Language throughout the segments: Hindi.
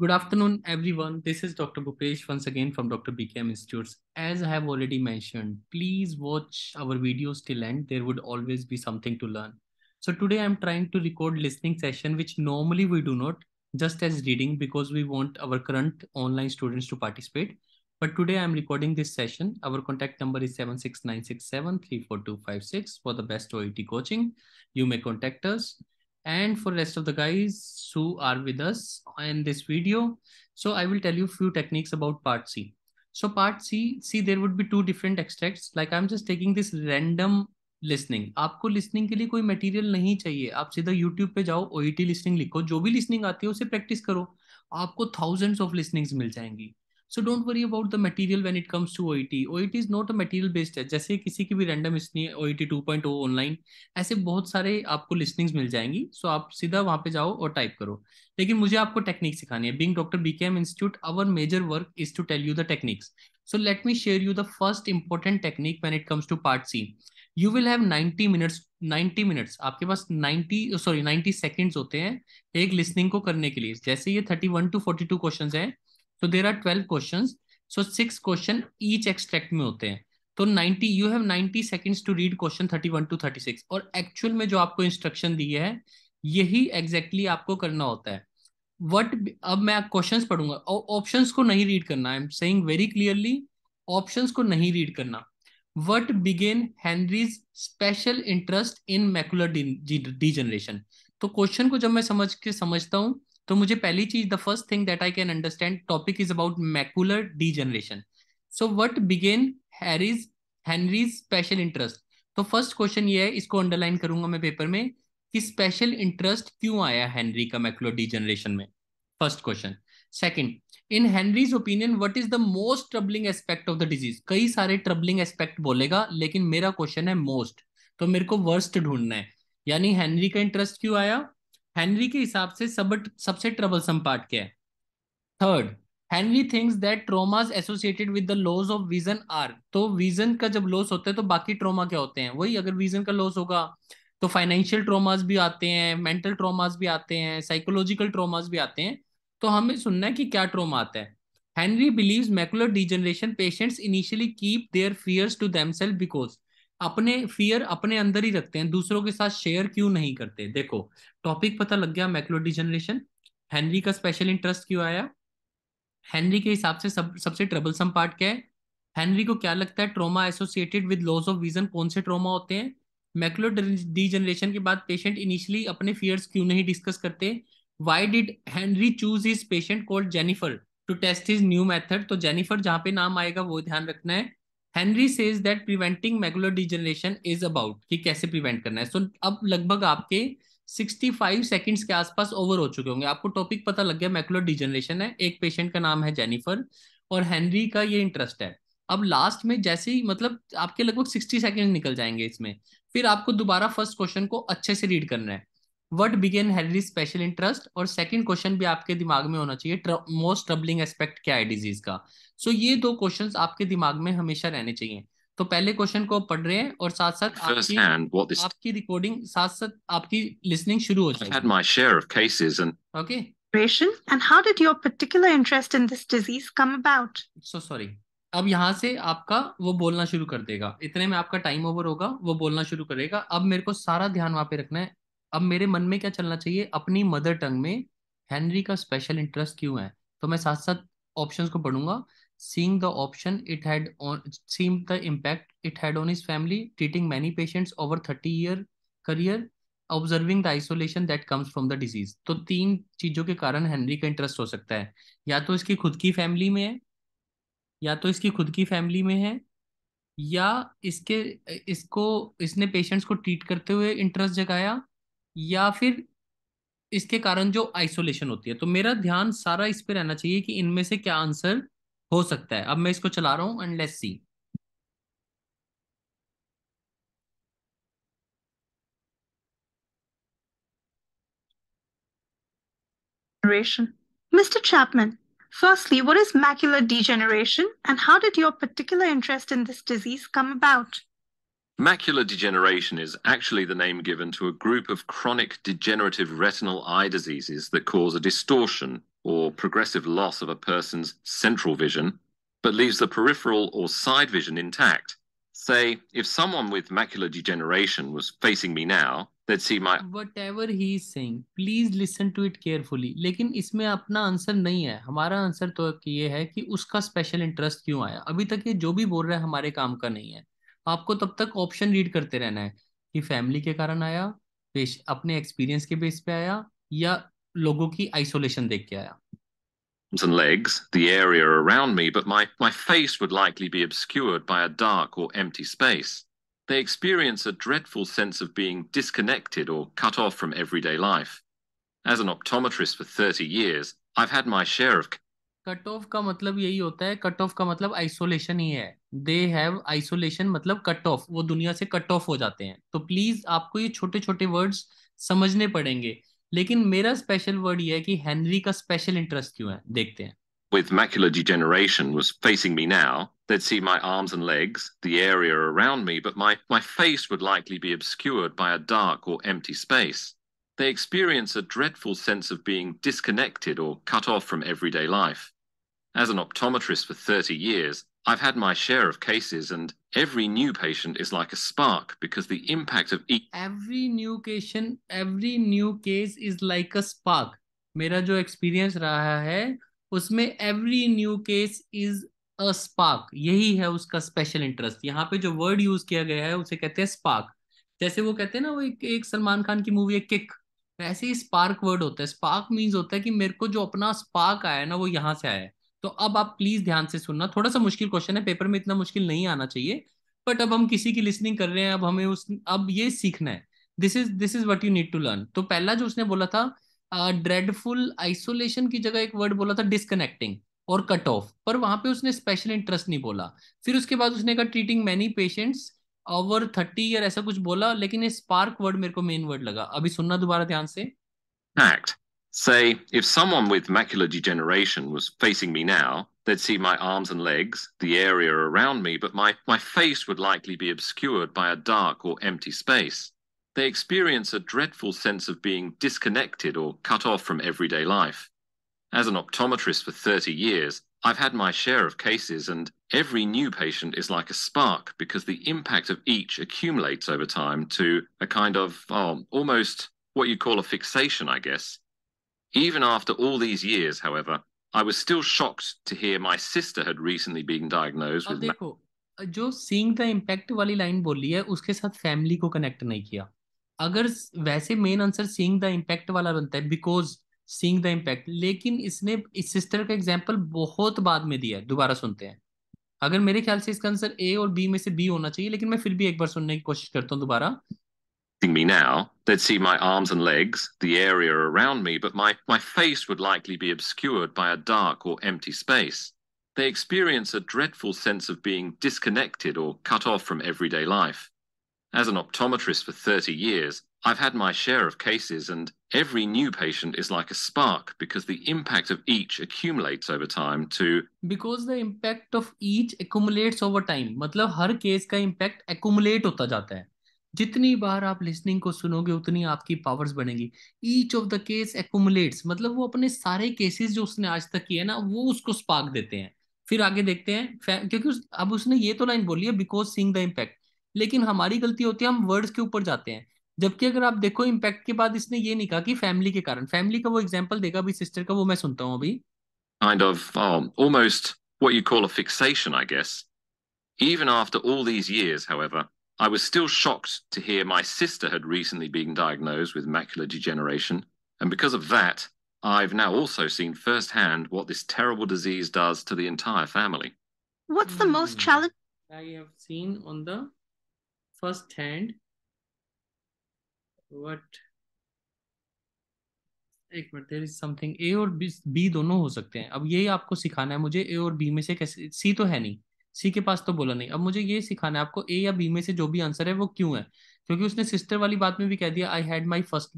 Good afternoon, everyone. This is Dr. Bhupesh once again from Dr. BKM Institutes. As I have already mentioned, please watch our videos till end. There would always be something to learn. So today I'm trying to record listening session, which normally we do not, just as reading because we want our current online students to participate. But today I'm recording this session. Our contact number is 76967344256 for the best OIT coaching. You may contact us. and for rest of the guys who are with us in this video. So I will tell you few techniques about part C. So part C, see there would be two different extracts. Like I'm just taking this random listening आपको लिसनिंग के लिए कोई मटेरियल नहीं चाहिए आप सीधा यूट्यूब पे जाओ ओ लिसनिंग लिखो जो भी लिसनिंग आती है उसे प्रैक्टिस करो आपको थाउजेंड्स ऑफ लिसनिंग्स मिल जाएंगी so don't worry about the material when it comes to OET OET is not a material based test जैसे किसी की भी रैंडम इसलिए ओईटी 2.0 ऑनलाइन ऐसे बहुत सारे आपको लिस्निंग्स मिल जाएंगी सो so आप सीधा वहां पे जाओ और टाइप करो लेकिन मुझे आपको टेक्निक सिखानी है being doctor BKM institute our major work is to tell you the techniques so let me share you the first important technique when it comes to part C you will have 90 minutes 90 minutes आपके पास 90 सॉरी 90 सेकंड्स होते हैं एक लिसनिंग को करने के लिए जैसे ये 31 टू 42 क्वेश्चंस हैं तो there are twelve question so six question each extract में होते हैं तो ninety you have ninety seconds to read question one two six और एक्चुअल में जो आपको इंस्ट्रक्शन दी है यही एग्जैक्टली exactly आपको करना होता है वट अब मैं क्वेश्चन पढ़ूंगा और को नहीं रीड करना I am saying very clearly option को नहीं रीड करना what began Henry's special interest in macular degeneration तो क्वेश्चन को जब मैं समझ के समझता हूँ तो मुझे पहली चीज the first thing that I can understand topic is about macular degeneration so what began Harry's Henry's special interest तो फर्स्ट क्वेश्चन ये है इसको अंडरलाइन करूंगा मैं पेपर में कि स्पेशल इंटरेस्ट क्यों आया हेनरी का मैकुलर जनरेशन में first question second in Henry's opinion what is the most troubling aspect of the disease कई सारे ट्रबलिंग एस्पेक्ट बोलेगा लेकिन मेरा क्वेश्चन है मोस्ट तो मेरे को वर्स्ट ढूंढना है यानी हेनरी का इंटरेस्ट क्यों आया हेनरी के हिसाब से सब सबसे ट्रबलसम पार्ट क्या है third Henry things that traumas associated with the loss of vision are तो विजन का जब लॉस होता है तो बाकी ट्रोमा क्या होते हैं वही अगर विजन का लॉस होगा तो फाइनेंशियल ट्रोमाज भी आते हैं मेंटल ट्रोमाज भी आते हैं साइकोलॉजिकल ट्रोमाज भी आते हैं तो हमें सुनना है कि क्या ट्रोमा आता है Henry believe macular degeneration patients initially keep their fears to self because अपने फियर अपने अंदर ही रखते हैं दूसरों के साथ शेयर क्यों नहीं करते देखो टॉपिक पता लग गया मैकलोडी जनरेशन हेनरी का स्पेशल इंटरेस्ट क्यों आया हेनरी के हिसाब से सब सबसे ट्रबल सम पार्ट क्या है हेनरी को क्या लगता है trauma associated with loss of vision कौन से ट्रोमा होते हैं मैक्लोडी जनरेशन के बाद पेशेंट इनिशियली अपने फियर्स क्यों नहीं डिस्कस करते why did Henry choose his patient called Jennifer to test his new method तो जेनिफर जहाँ पे नाम आएगा वो ध्यान रखना है Henry says that preventing macular degeneration is about कि कैसे प्रिवेंट करना है सो so, अब लगभग आपके 65 सेकेंड्स के आसपास ओवर हो चुके होंगे आपको टॉपिक पता लग गया मैकुलर डिजनरेशन है एक पेशेंट का नाम है जेनिफर और हेनरी का ये इंटरेस्ट है अब लास्ट में जैसे ही मतलब आपके लगभग सिक्सटी सेकेंड निकल जाएंगे इसमें फिर आपको दोबारा फर्स्ट क्वेश्चन को अच्छे से रीड करना है what began Henry special interest और सेकेंड क्वेश्चन भी आपके दिमाग में होना चाहिए मोस्ट ट्रबलिंग एस्पेक्ट क्या है डिजीज का सो so, ये दो क्वेश्चन आपके दिमाग में हमेशा रहने चाहिए तो पहले क्वेश्चन को पढ़ रहे हैं और साथ साथ आपकी, hand, this... आपकी रिकॉर्डिंग साथ साथ आपकी लिसनिंग शुरू हो जाएगी okay and how did your particular interest in this disease come about so sorry अब यहाँ से आपका वो बोलना शुरू कर देगा इतने में आपका टाइम ओवर होगा वो बोलना शुरू करेगा अब मेरे को सारा ध्यान वहां पे रखना है अब मेरे मन में क्या चलना चाहिए अपनी मदर टंग में हेनरी का स्पेशल इंटरेस्ट क्यों है तो मैं साथ साथ ऑप्शन को पढ़ूंगा seeing the option it had on seem the impact it had on is family treating many patients over thirty year career observing the isolation that comes from the disease तो तीन चीजों के कारण हेनरी का इंटरेस्ट हो सकता है या तो इसकी खुद की फैमिली में है या तो इसकी खुद की फैमिली में है या इसके इसको इसने पेशेंट्स को ट्रीट करते हुए इंटरेस्ट जगाया या फिर इसके कारण जो आइसोलेशन होती है तो मेरा ध्यान सारा इस पे रहना चाहिए कि इनमें से क्या आंसर हो सकता है अब मैं इसको चला रहा हूं unless see Mister Chapman firstly what is macular degeneration and how did your particular interest in this disease come about Macular degeneration is actually the name given to a group of chronic degenerative retinal eye diseases that cause a distortion or progressive loss of a person's central vision, but leaves the peripheral or side vision intact. Say, if someone with macular degeneration was facing me now, they'd see my. Whatever he's saying, please listen to it carefully. लेकिन इसमें अपना आंसर नहीं है हमारा आंसर तो ये है कि उसका स्पेशल इंटरेस्ट क्यों आया अभी तक ये जो भी बोल रहा है हमारे काम का नहीं है आपको तब तक ऑप्शन रीड करते रहना है कि फैमिली के कारण आया पेश अपने एक्सपीरियंस के बेस पे आया या लोगों की आइसोलेशन देख के आया and legs, the area around me, but my, my face would likely be obscured by a dark or empty space. They experience a dreadful sense of being disconnected or cut off from everyday life. As an optometrist for 30 years, I've had my share of cut off का मतलब यही होता है कट ऑफ का मतलब आइसोलेशन ही है दे हैव आइसोलेशन मतलब कट ऑफ वो दुनिया से कट ऑफ हो जाते हैं तो प्लीज आपको ये छोटे छोटे वर्ड्स समझने पड़ेंगे लेकिन मेरा स्पेशल वर्ड ये है कि हेनरी का स्पेशल इंटरेस्ट क्यों है देखते हैं With macular degeneration was facing me now, they'd see my arms and legs, the area around me, but my, my face would likely be obscured by a dark or empty space. They experience a dreadful sense of being disconnected or cut off from everyday life. As an optometrist for 30 years, I've had my share of cases, and every new patient is like a spark because the impact of each. Every new patient, every new case is like a spark. मेरा जो एक्सपीरियंस रहा है उसमें every new case is a spark यही है उसका स्पेशल इंटरेस्ट यहाँ पे जो वर्ड यूज किया गया है उसे कहते हैं स्पार्क जैसे वो कहते हैं ना वो एक, एक सलमान खान की मूवी है किक वैसे ही स्पार्क वर्ड होता है स्पार्क मीन्स होता है कि मेरे को जो अपना स्पार्क आया है ना वो यहाँ से आया है तो अब आप प्लीज ध्यान से सुनना थोड़ा सा मुश्किल क्वेश्चन है पेपर में इतना मुश्किल नहीं आना चाहिए बट अब हम किसी की लिसनिंग कर रहे हैं अब हमें उस अब ये सीखना है this is this is what you need to learn तो पहला जो उसने बोला था ड्रेडफुल uh, आइसोलेशन की जगह एक वर्ड बोला था डिसकनेक्टिंग और कट ऑफ पर वहां पे उसने स्पेशल इंटरेस्ट नहीं बोला फिर उसके बाद उसने कहा treating many patients over thirty year ऐसा कुछ बोला लेकिन ये स्पार्क वर्ड मेरे को मेन वर्ड लगा अभी सुनना दोबारा ध्यान से Act. Say, if someone with macular degeneration was facing me now, they'd see my arms and legs, the area around me, but my, my face would likely be obscured by a dark or empty space. They experience a dreadful sense of being disconnected or cut off from everyday life. As an optometrist for 30 years, I've had my share of cases, and every new patient is like a spark because the impact of each accumulates over time to a kind of, oh, almost what you call a fixation, I guess, Even after all these years, however, I was still shocked to hear my sister had recently been diagnosed with देखो जो seeing the impact वाली line बोली है उसके साथ family को connect नहीं किया अगर वैसे main answer seeing the impact वाला बनता है because seeing the impact. लेकिन इसने इस sister का example बहुत बाद में दिया है दोबारा सुनते हैं अगर मेरे ख्याल से इसका आंसर ए और बी में से बी होना चाहिए लेकिन मैं फिर भी एक बार सुनने की कोशिश करता हूँ दोबारा me now, they'd see my arms and legs, the area around me, but my, my face would likely be obscured by a dark or empty space. They experience a dreadful sense of being disconnected or cut off from everyday life. As an optometrist for 30 years, I've had my share of cases, and every new patient is like a spark because the impact of each accumulates over time to. Because the impact of each accumulates over time. मतलब हर केस का impact accumulate होता जाता है. जितनी बार आप लिसनिंग को सुनोगे उतनी आपकी पावर्स बढ़ेंगी each of the case accumulates मतलब वो अपने सारे केसेस जो उसने आज तक किए ना वो उसको स्पार्क देते हैं फिर आगे देखते हैं क्योंकि उस, अब उसने ये तो लाइन बोली है बिकॉज सींग द इम्पैक्ट लेकिन हमारी गलती होती है हम वर्ड्स के ऊपर जाते हैं जबकि अगर आप देखो इम्पैक्ट के बाद इसने ये नहीं कहा कि फैमिली के कारण फैमिली का वो एग्जाम्पल देगा अभी सिस्टर का वो मैं सुनता हूँ अभी kind of um, almost what you call a fixation I guess even after all these years however I was still shocked to hear my sister had recently been diagnosed with macular degeneration. And because of that, I've now also seen firsthand what this terrible disease does to the entire family. What's the most hmm. challenging? I have seen on the first hand what एक minute there is something A और बी, बी दोनों हो सकते हैं अब यही आपको सिखाना है मुझे ए और बी में से कैसे सी तो है नहीं सी के पास तो बोला नहीं अब मुझे ये सिखाना है आपको ए या बी में से जो भी आंसर है वो क्यों है क्योंकि उसने सिस्टर वाली बात में भी कह दिया I had first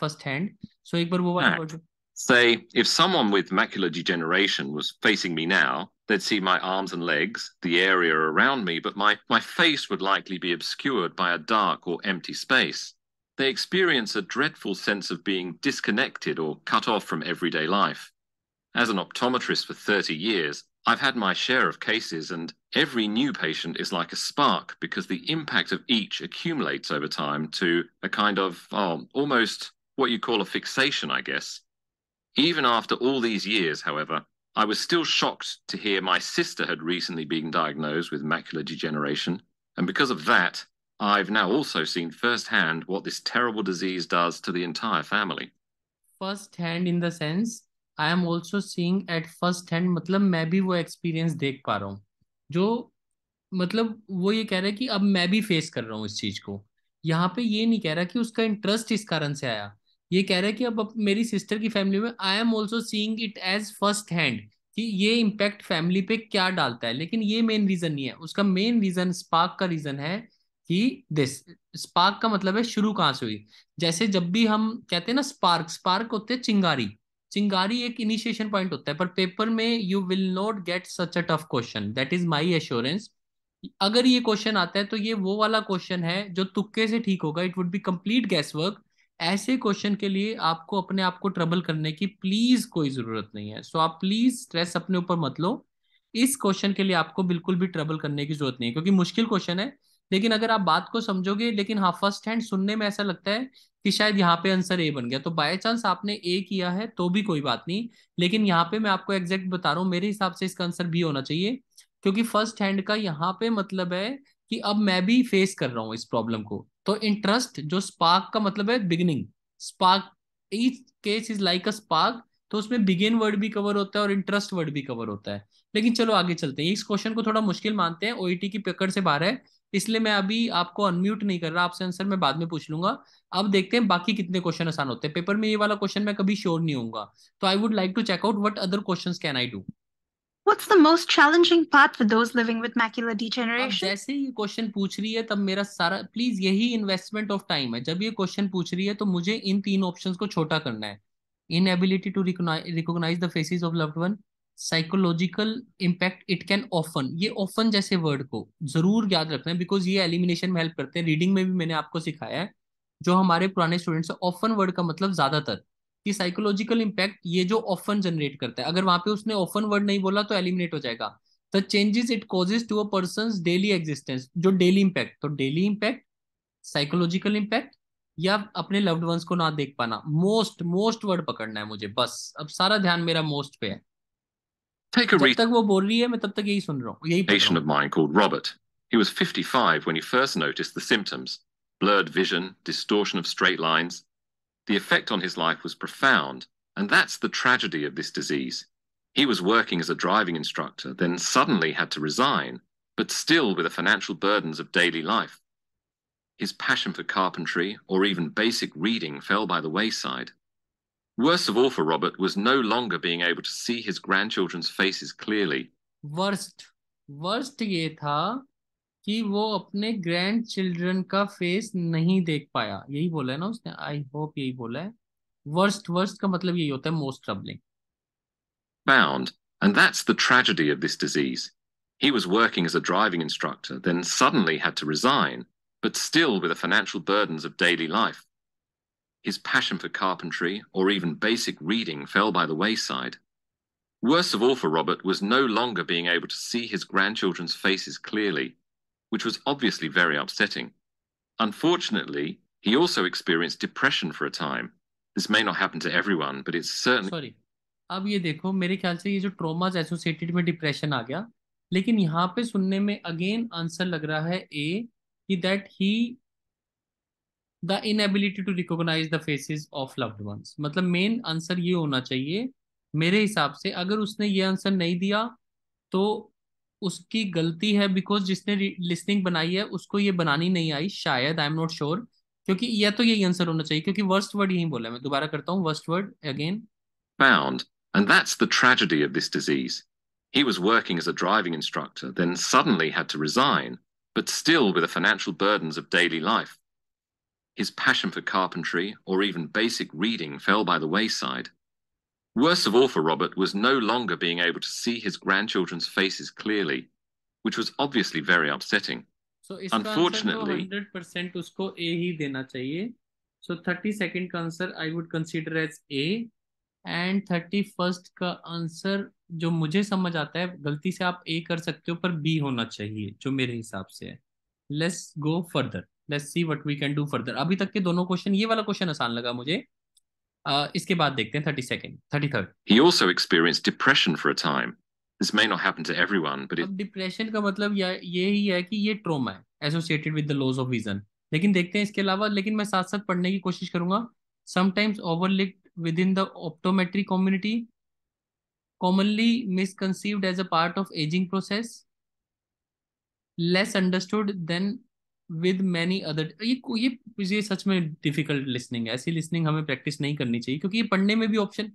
first hand so एक बार वो वाला say if someone with macular degeneration was facing me now they'd see my arms and legs the area around me but my my face would likely be obscured by a dark or empty space they experience a dreadful sense of being disconnected or cut off from everyday life. As an optometrist for 30 years, I've had my share of cases, and every new patient is like a spark because the impact of each accumulates over time to a kind of oh, almost what you call a fixation, I guess. Even after all these years, however, I was still shocked to hear my sister had recently been diagnosed with macular degeneration. And because of that, I've now also seen firsthand what this terrible disease does to the entire family. Firsthand, in the sense I am also seeing at first hand मतलब मैं भी वो एक्सपीरियंस देख पा रहा हूँ जो मतलब वो ये कह रहा है कि अब मैं भी फेस कर रहा हूँ इस चीज को यहाँ पे ये नहीं कह रहा कि उसका इंटरेस्ट इस कारण से आया ये कह रहा है कि अब, अब मेरी सिस्टर की फैमिली में I am also seeing it as first hand कि ये इम्पैक्ट फैमिली पे क्या डालता है लेकिन ये मेन रीजन नहीं है उसका मेन रीजन स्पार्क का रीजन है कि दिस स्पार्क का मतलब है शुरू कहाँ से हुई जैसे जब भी हम कहते हैं ना स्पार्क स्पार्क होते हैं चिंगारी चिंगारी एक इनिशिएशन पॉइंट होता है पर पेपर में you will not get such a tough question that is my assurance अगर ये क्वेश्चन आता है तो ये वो वाला क्वेश्चन है जो तुक्के से ठीक होगा it would be complete guess work ऐसे क्वेश्चन के लिए आपको अपने आप को ट्रबल करने की प्लीज कोई जरूरत नहीं है सो so, आप प्लीज स्ट्रेस अपने ऊपर मत लो इस क्वेश्चन के लिए आपको बिल्कुल भी ट्रबल करने की जरूरत नहीं है क्योंकि मुश्किल क्वेश्चन है लेकिन अगर आप बात को समझोगे लेकिन हाँ फर्स्ट हैंड सुनने में ऐसा लगता है कि शायद यहाँ पे आंसर ए बन गया तो बाय चांस आपने ए किया है तो भी कोई बात नहीं लेकिन यहाँ पे मैं आपको एग्जैक्ट बता रहा हूँ मेरे हिसाब से इसका आंसर बी होना चाहिए क्योंकि फर्स्ट हैंड का यहाँ पे मतलब है कि अब मैं भी फेस कर रहा हूँ इस प्रॉब्लम को तो इंटरेस्ट जो स्पार्क का मतलब है beginning spark each case is like a spark तो उसमें बिगिन वर्ड भी कवर होता है और इंटरेस्ट वर्ड भी कवर होता है लेकिन चलो आगे चलते हैं इस क्वेश्चन को थोड़ा मुश्किल मानते हैं ओईटी e की पकड़ से बाहर है इसलिए मैं अभी आपको अनम्यूट नहीं कर रहा आपसे आंसर मैं बाद में पूछ लूंगा अब देखते हैं बाकी कितने क्वेश्चन आसान होते हैं पेपर में ये वाला क्वेश्चन मैं कभी श्योर नहीं होऊंगा तो I would like to check out what other question can I do What's the most challenging part for those living with macular degeneration? जैसे ये क्वेश्चन पूछ रही है तब मेरा सारा प्लीज यही इन्वेस्टमेंट ऑफ टाइम है जब ये क्वेश्चन पूछ रही है तो मुझे इन तीन ऑप्शंस को छोटा करना है inability to recognize the faces of loved one psychological impact it can often ये ऑफन जैसे वर्ड को जरूर याद रखना है बिकॉज ये एलिमिनेशन में हेल्प करते हैं रीडिंग में भी मैंने आपको सिखाया है जो हमारे पुराने स्टूडेंट्स है ऑफन वर्ड का मतलब ज्यादातर कि साइकोलॉजिकल इम्पैक्ट ये जो ऑफन जनरेट करता है अगर वहां पे उसने ऑफन वर्ड नहीं बोला तो एलिमिनेट हो जाएगा the changes it causes to a person daily existence जो डेली इम्पैक्ट तो डेली इम्पैक्ट साइकोलॉजिकल इम्पैक्ट या अपने लव्ड वंस को ना देख पाना मोस्ट मोस्ट वर्ड पकड़ना है मुझे बस अब सारा ध्यान मेरा मोस्ट पे है Take a patient of mine called Robert. He was 55 when he first noticed the symptoms: blurred vision, distortion of straight lines. The effect on his life was profound, and that's the tragedy of this disease. He was working as a driving instructor, then suddenly had to resign, but still with the financial burdens of daily life. His passion for carpentry or even basic reading fell by the wayside. Worst of all for Robert was no longer being able to see his grandchildren's faces clearly. Worst, worst ये था कि वो अपने grandchildren का face नहीं देख पाया यही बोला है ना उसने I hope यही बोला है Worst, worst का मतलब यही होता है most troubling. bound and that's the tragedy of this disease he was working as a driving instructor then suddenly had to resign but still with the financial burdens of daily life his passion for carpentry, or even basic reading fell by the wayside. Worst of all for Robert was no longer being able to see his grandchildren's faces clearly, which was obviously very upsetting. Unfortunately, he also experienced depression for a time. This may not happen to everyone, but it's certainly... Sorry. अब ये देखो मेरे ख्याल से ये जो ट्रॉमाज एसोसिएटेड में डिप्रेशन आ गया लेकिन यहाँ पे सुनने में अगेन आंसर लग रहा है ए कि that he the inability to recognize the faces of loved ones मतलब मेन आंसर ये होना चाहिए मेरे हिसाब से अगर उसने ये आंसर नहीं दिया तो उसकी गलती है बिकॉज जिसने लिस्निंग बनाई है उसको ये बनानी नहीं आई शायद आई एम नॉट श्योर क्योंकि यह तो यही आंसर होना चाहिए क्योंकि वर्स्ट वर्ड यही बोला मैं दोबारा करता हूँ worst word again found and that's the tragedy of this disease He was working as a driving instructor, then suddenly had to resign, but still with the financial burdens of daily life his passion for carpentry or even basic reading fell by the wayside. Worst of all for Robert was no longer being able to see his grandchildren's faces clearly, which was obviously very upsetting. So unfortunately, 100% usko A hi dena chahiye. So 32nd का answer I would consider as A and 31st का आंसर जो मुझे समझ आता है गलती से आप ए कर सकते हो पर बी होना चाहिए जो मेरे हिसाब से Let's go further. Let's see what we can do further अभी तक के दोनों क्वेश्चन ये वाला क्वेश्चन आसान लगा मुझे uh, इसके बाद देखते हैं thirty second thirty third he also experience depression for a time this may not happen to everyone but it depression का मतलब ये ही है कि ये ट्रॉमा है associated with the loss of vision लेकिन देखते हैं इसके अलावा लेकिन मैं साथ साथ पढ़ने की कोशिश करूंगा sometimes overlap within the optometry community commonly misconceived as a part of ageing process less understood than with many other ये ये ये सच में डिफिकल्ट लिसनिंग है ऐसी लिसनिंग हमें प्रैक्टिस नहीं करनी चाहिए क्योंकि ये पढ़ने में भी ऑप्शन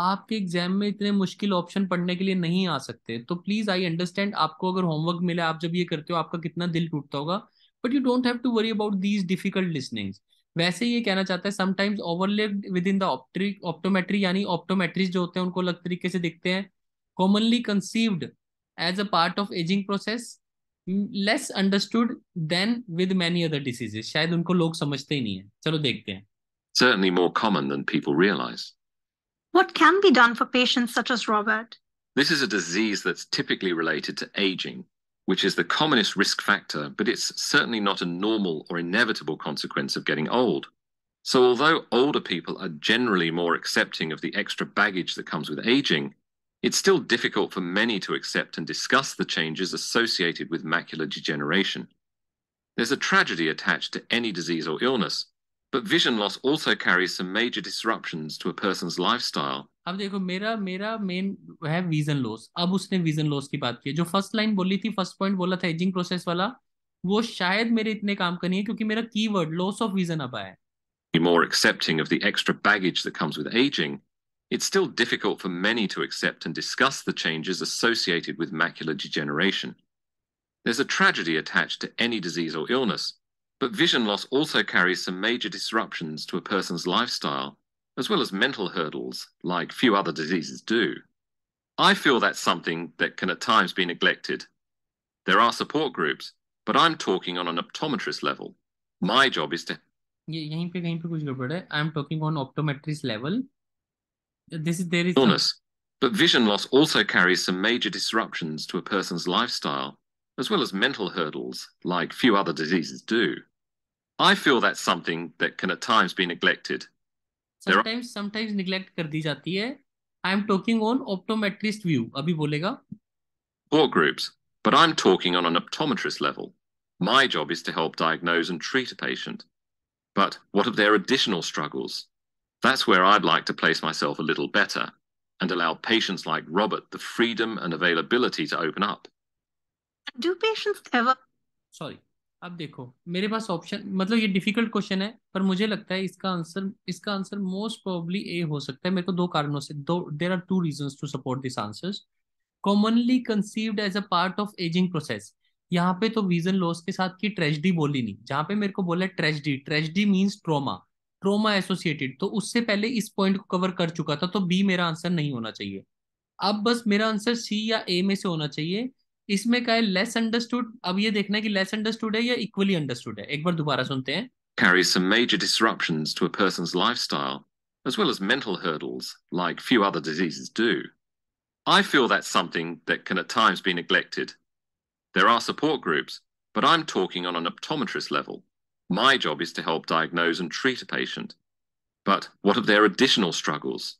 आपके एग्जाम में इतने मुश्किल ऑप्शन पढ़ने के लिए नहीं आ सकते तो प्लीज आई अंडरस्टैंड आपको अगर होमवर्क मिला आप जब ये करते हो आपका कितना दिल टूटता होगा but you don't have to worry about these difficult listenings वैसे ये कहना चाहता है sometimes overlapped within the optometry यानी ऑप्टोमेट्रीज जो होते हैं उनको अलग तरीके से दिखते हैं commonly conceived as a part of ageing process less understood than with many other diseases, शायद उनको लोग समझते ही नहीं है चलो देखते हैं certainly more common than people realize what can be done for patients such as robert this is a disease that's typically related to aging which is the commonest risk factor but it's certainly not a normal or inevitable consequence of getting old so although older people are generally more accepting of the extra baggage that comes with aging it's still difficult for many to accept and discuss the changes associated with macular degeneration. There's a tragedy attached to any disease or illness, but vision loss also carries some major disruptions to a person's lifestyle. अब देखो मेरा मेरा मेन है विजन लॉस अब उसने विजन लॉस की बात की जो फर्स्ट लाइन बोली थी फर्स्ट पॉइंट बोला था एजिंग प्रोसेस वाला वो शायद मेरे इतने काम का नहीं है क्योंकि मेरा कीवर्ड लॉस ऑफ विजन अब आया है more accepting of the extra baggage that comes with aging it's still difficult for many to accept and discuss the changes associated with macular degeneration. There's a tragedy attached to any disease or illness, but vision loss also carries some major disruptions to a person's lifestyle, as well as mental hurdles, like few other diseases do. I feel that's something that can at times be neglected. There are support groups, but I'm talking on an optometrist level. My job is to. I'm talking on optometrist level. This is there is illness. But vision loss also carries some major disruptions to a person's lifestyle, as well as mental hurdles, like few other diseases do. I feel that's something that can at times be neglected. Sometimes are... sometimes neglect कर दी जाती है. I am talking on optometrist view. अभी बोलेगा. Poor groups, but I'm talking on an optometrist level. My job is to help diagnose and treat a patient. But what of their additional struggles? That's where I'd like to place myself a little better and allow patients like Robert the freedom and availability to open up. Do patients ever? Sorry. अब देखो मेरे पास ऑप्शन मतलब ये डिफिकल्ट क्वेश्चन है पर मुझे लगता है इसका आंसर इसका आंसर मोस्ट प्रोबेबली ए हो सकता है मेरे को दो कारणों से दो there are two reasons to support this answers commonly conceived as a part of ageing process यहाँ पे तो विजन लॉस के साथ की ट्रेजिडी बोली नहीं जहाँ पे मेरे को बोला tragedy tragedy means trauma trauma associated तो उससे पहले इस पॉइंट को कवर कर चुका था तो बी मेरा आंसर नहीं होना चाहिए अब बस मेरा आंसर सी या ए में से होना चाहिए इसमें क्या है लेस अंडरस्टूड अब ये देखना है कि लेस अंडरस्टूड है या इक्वली अंडरस्टूड है एक बार दोबारा सुनते हैं carries some major disruptions to a person's lifestyle as well as mental hurdles like few other diseases do i feel that's something that can at times be neglected there are support groups but i'm talking on an optometrist level My job is to help diagnose and treat a patient. But what of their additional struggles?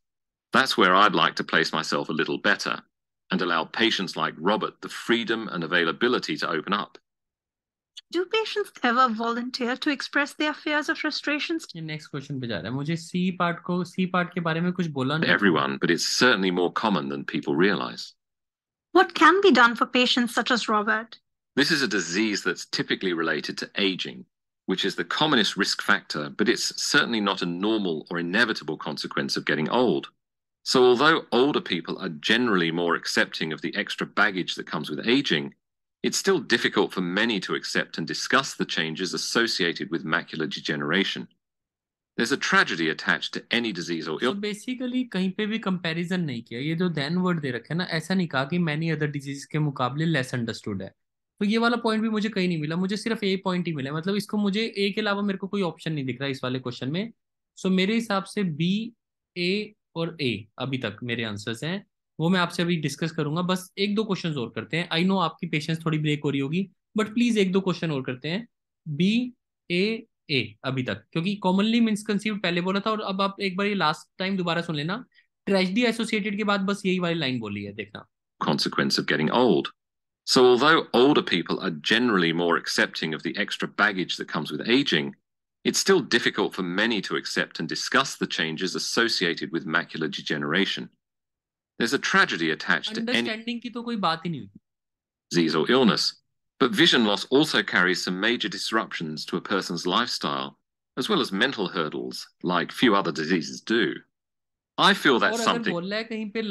That's where I'd like to place myself a little better and allow patients like Robert the freedom and availability to open up. Do patients ever volunteer to express their fears or frustrations? Next question C part C part Everyone, but it's certainly more common than people realize. What can be done for patients such as Robert? This is a disease that's typically related to aging, which is the commonest risk factor, but it's certainly not a normal or inevitable consequence of getting old. So, although older people are generally more accepting of the extra baggage that comes with aging, it's still difficult for many to accept and discuss the changes associated with macular degeneration. There's a tragedy attached to any disease or illness. So basically, कहीं पे भी comparison नहीं किया ये जो then word दे रखे ना ऐसा नहीं कहा कि many other diseases के मुकाबले less understood है तो ये वाला पॉइंट भी मुझे कहीं नहीं मिला मुझे सिर्फ ए पॉइंट ही मिला मतलब इसको मुझे ए के अलावा मेरे को कोई ऑप्शन नहीं दिख रहा इस वाले क्वेश्चन में सो so, मेरे हिसाब से बी ए और ए अभी तक मेरे आंसर्स हैं वो मैं आपसे अभी डिस्कस करूंगा बस एक दो क्वेश्चन और करते हैं आई नो आपकी पेशेंस थोड़ी ब्रेक हो रही होगी बट प्लीज एक दो क्वेश्चन और करते हैं बी ए ए अभी तक क्योंकि कॉमनली मिसकनसीव पहले बोला था और अब आप एक बार ये लास्ट टाइम दोबारा सुन लेना ट्रेजिडी एसोसिएटेड के बाद बस यही वाली लाइन बोली है देखना consequence of getting old So, although older people are generally more accepting of the extra baggage that comes with aging, it's still difficult for many to accept and discuss the changes associated with macular degeneration. There's a tragedy attached to any disease or illness, but vision loss also carries some major disruptions to a person's lifestyle, as well as mental hurdles, like few other diseases do. I feel that's something.